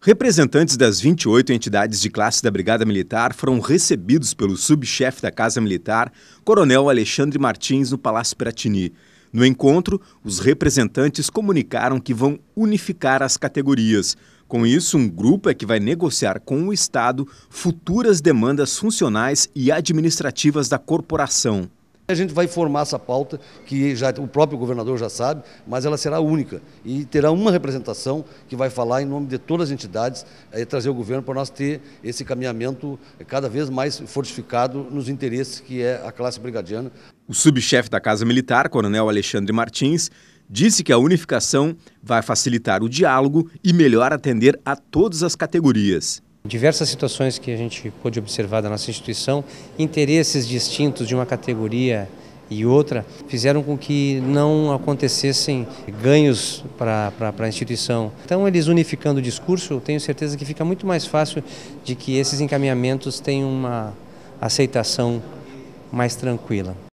Representantes das 28 entidades de classe da Brigada Militar foram recebidos pelo subchefe da Casa Militar, Coronel Alexandre Martins, no Palácio Piratini. No encontro, os representantes comunicaram que vão unificar as categorias. Com isso, um grupo é que vai negociar com o Estado futuras demandas funcionais e administrativas da corporação. A gente vai formar essa pauta, que já, o próprio governador já sabe, mas ela será única e terá uma representação que vai falar em nome de todas as entidades e eh, trazer o governo para nós ter esse caminhamento cada vez mais fortificado nos interesses que é a classe brigadiana. O subchefe da Casa Militar, Coronel Alexandre Martins, disse que a unificação vai facilitar o diálogo e melhor atender a todas as categorias. Diversas situações que a gente pôde observar da nossa instituição, interesses distintos de uma categoria e outra, fizeram com que não acontecessem ganhos para a instituição. Então, eles unificando o discurso, eu tenho certeza que fica muito mais fácil de que esses encaminhamentos tenham uma aceitação mais tranquila.